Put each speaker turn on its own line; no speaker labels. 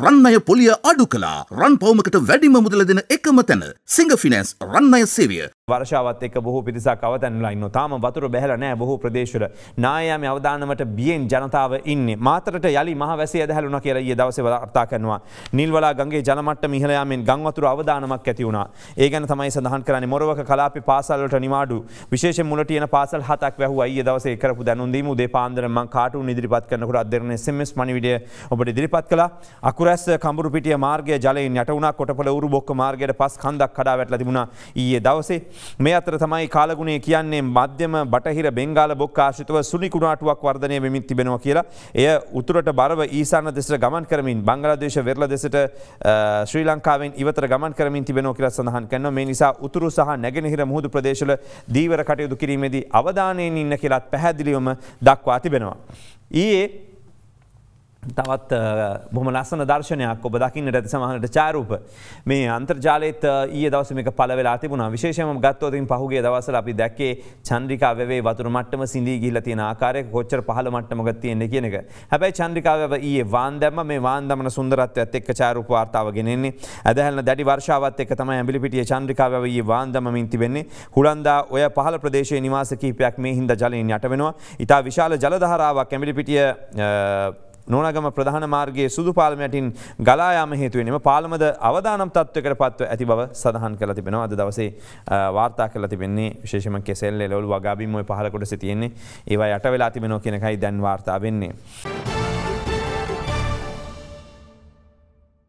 රන්නය පොලිය අඩු කලා රන් පවමකට වැඩිම මුදල දෙන එකම තැන සිංහ ෆිනන්ස් රන්නය සේවිය වර්ෂාවත් එක් බොහෝ පිරිසක් අවතැන්ලයින්න තාම වතුර බැහල නෑ බොහෝ ප්‍රදේශවල නායම අවධානමට බියෙන් ජනතාව ඉන්න මාතරට යළි මහවැසේ ඇදහැලුන කියලා ඒ දවසේ වර්තා කරනවා නිල්වලා ගඟේ ජලමට්ට මිහලයාමෙන් ගම් වතුර අවධානමක් ඇති වුණා ඒ ගැන තමයි සඳහන් කරන්නේ මොරවක කලාපි පාසල් වලට නිවාඩු විශේෂයෙන් මුලට එන පාසල් හතක් වැහුවා ඊයේ දවසේ කරපු දැනුම් දීම උදේ පාන්දර මම කාටුන් ඉදිරිපත් කරනකොට අධ්‍යයන SMS පණිවිඩය ඔබට ඉදිරිපත් කළා අකුරැස් කඹුරුපිටිය මාර්ගය ජලයෙන් යට වුණා කොටපල උරු බොක්ක මාර්ගයට පස් කන්දක් කඩා වැටලා තිබුණා ඊයේ දවසේ මේ අතර තමයි කාලගුණේ කියන්නේ මධ්‍යම බටහිර බෙංගාල බොක් ආශිතව සුනිකුණාටුවක් වර්ධනය වෙමින් තිබෙනවා කියලා. එය උතුරට බරව ඊසාන දෙසට ගමන් කරමින් බංගලාදේශ වෙරල දෙසට ශ්‍රී ලංකාවෙන් ඉවතර ගමන් කරමින් තිබෙනෝ කියලා සඳහන් කරනවා. මේ නිසා උතුරු සහ නැගෙනහිර මුහුදු ප්‍රදේශවල දීවර කටයුතු කිරීමේදී අවධානයෙන් ඉන්න කියලාත් පැහැදිලිවම දක්වා තිබෙනවා. ඊයේ තවත් බොම ලස්සන දර්ශනයක් ඔබ දකින්නට ඇති සමහට චාරූප මේ අන්තර්ජාලයත් ඒ දවසම පලවෙලා තිබුණ විශේෂම ගත්තවතින් පහුගේ දවසල අපි දැක්කේ චන්ද්‍රිකා වේ වතුර මට්ටම සිදී ගිල්ල තියෙන ආකාරය කොච්චර පහල මට්ටමක තියෙන කියන එක හැබැයි චන්ද්‍රිකාව ඒ වාන්දැම මේ වාන්දමන සුන්දරත්වත් එක් චාරූප වාර්තාව ගෙනෙන්නේ ඇදහැල්න දැඩි වර්ෂාවත් එක් තමයි ඇබිපිටිය චන්ද්‍රිකාව ඒ වාන්දමින් තිබෙන්නේ හුළන්දා ඔය පහල ප්‍රදේශයේ නිවාස කීපයක් මේ හින්ද ජලයෙන් යට වෙනවා ඉතා විශාල ජලධහරාවක් ඇමිලිපිටිය නෝනගම ප්‍රධාන මාර්ගයේ සුදු පාලමයටින් ගලායාම හේතුවෙනම පාලමද අවදානම් තත්ත්වකට පත්ව ඇති බව සඳහන් කළ තිබෙනවා අද දවසේ වාර්තා කළ තිබෙන්නේ විශේෂම කෙසෙල් එලවලු වගාබිම් ඔය පහලකොට සිටින්නේ ඒවා යට වෙලා තිබෙනවා කියන එකයි දැන් වාර්තා වෙන්නේ.